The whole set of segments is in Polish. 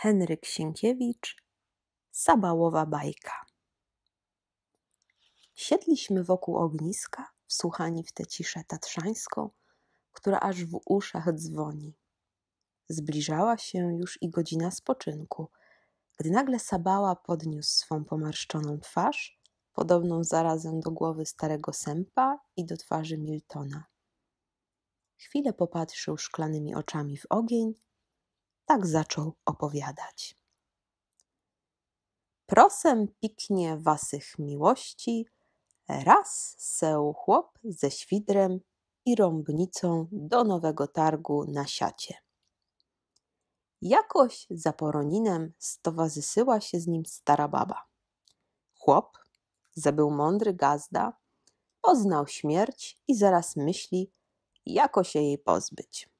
Henryk Sienkiewicz Sabałowa bajka Siedliśmy wokół ogniska, wsłuchani w tę ciszę tatrzańską, która aż w uszach dzwoni. Zbliżała się już i godzina spoczynku, gdy nagle Sabała podniósł swą pomarszczoną twarz, podobną zarazem do głowy starego sępa i do twarzy Miltona. Chwilę popatrzył szklanymi oczami w ogień – tak zaczął opowiadać. Prosem piknie wasych miłości, raz seł chłop ze świdrem i rąbnicą do nowego targu na siacie. Jakoś za poroninem stowarzysyła się z nim stara baba. Chłop, zabył mądry gazda, poznał śmierć i zaraz myśli, jako się jej pozbyć.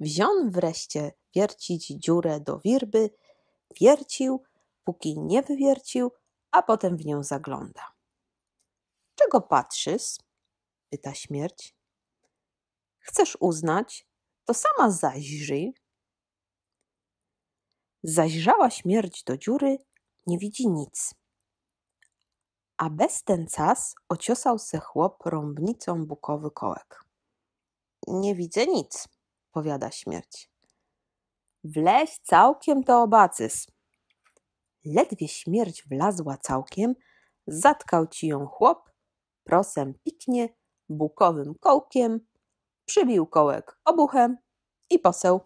Wziął wreszcie wiercić dziurę do wirby, wiercił, póki nie wywiercił, a potem w nią zagląda. Czego patrzysz? pyta śmierć. Chcesz uznać, to sama zajrzyj. Zajrzała śmierć do dziury, nie widzi nic. A bez ten cas ociosał se chłop rąbnicą bukowy kołek. Nie widzę nic odpowiada śmierć. Wleź całkiem to obacys. Ledwie śmierć wlazła całkiem, zatkał ci ją chłop, prosem piknie, bukowym kołkiem, przybił kołek obuchem i poseł.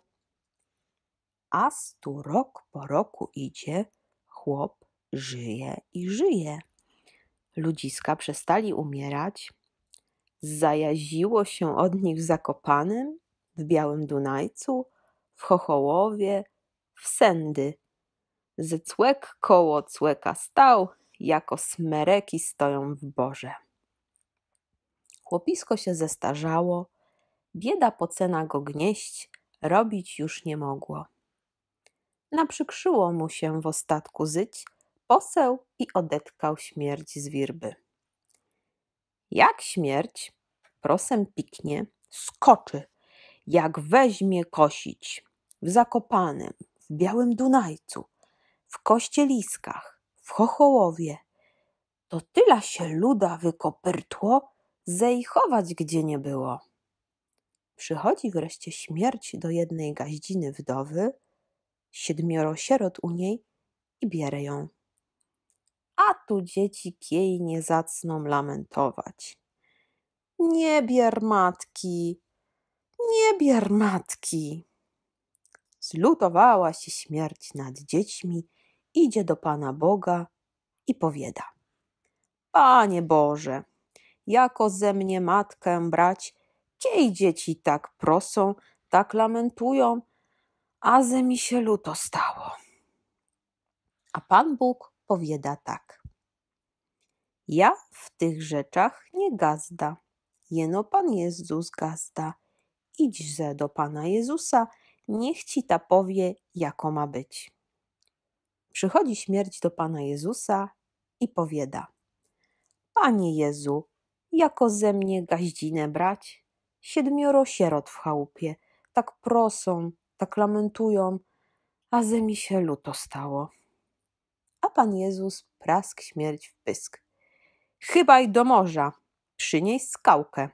A stu rok po roku idzie, chłop żyje i żyje. Ludziska przestali umierać, zajaziło się od nich zakopanym, w Białym Dunajcu, w Chochołowie, w Sendy. Z cłek koło cłeka stał, jako smereki stoją w Boże. Chłopisko się zestarzało, bieda pocena go gnieść, robić już nie mogło. Naprzykrzyło mu się w ostatku zyć, poseł i odetkał śmierć z wirby. Jak śmierć prosem piknie, skoczy jak weźmie kosić w Zakopanem, w Białym Dunajcu, w Kościeliskach, w Chochołowie, to tyla się luda wykopertło, zejchować gdzie nie było. Przychodzi wreszcie śmierć do jednej gaździny wdowy, siedmioro sierot u niej i bierę ją. A tu dzieci kiej nie zacną lamentować. Nie bier matki, nie bier matki. Zlutowała się śmierć nad dziećmi, idzie do Pana Boga i powiada: Panie Boże, jako ze mnie matkę brać, kiej dzieci tak prosą, tak lamentują, a ze mi się luto stało. A Pan Bóg powiada tak. Ja w tych rzeczach nie gazda, jeno Pan Jezus gazda idźże do Pana Jezusa, niech ci ta powie, jako ma być. Przychodzi śmierć do Pana Jezusa i powiada: Panie Jezu, jako ze mnie gaździnę brać? Siedmioro sierot w chałupie, tak prosą, tak lamentują, a ze mi się luto stało. A Pan Jezus prask śmierć w pysk. Chybaj do morza, przynieś skałkę.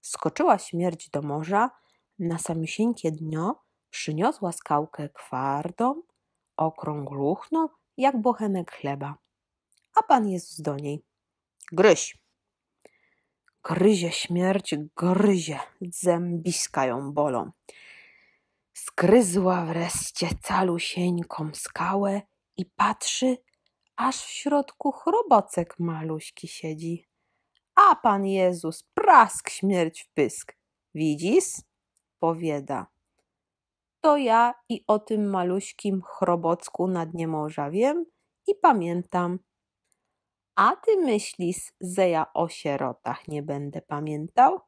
Skoczyła śmierć do morza, na samiusieńkie dno przyniosła skałkę kwardą, okrągluchną jak bochenek chleba. A Pan Jezus do niej. Gryź! Gryzie śmierć, gryzie, zębiska ją bolą. Skryzła wreszcie calusieńką skałę i patrzy, aż w środku chrobocek maluśki siedzi a Pan Jezus prask śmierć w pysk. Widzisz? Powiada. To ja i o tym maluśkim chrobocku na dnie morza wiem i pamiętam. A ty myślisz, że ja o sierotach nie będę pamiętał?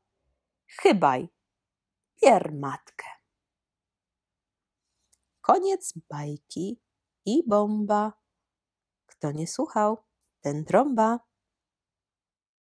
Chybaj, pier matkę. Koniec bajki i bomba. Kto nie słuchał, ten trąba.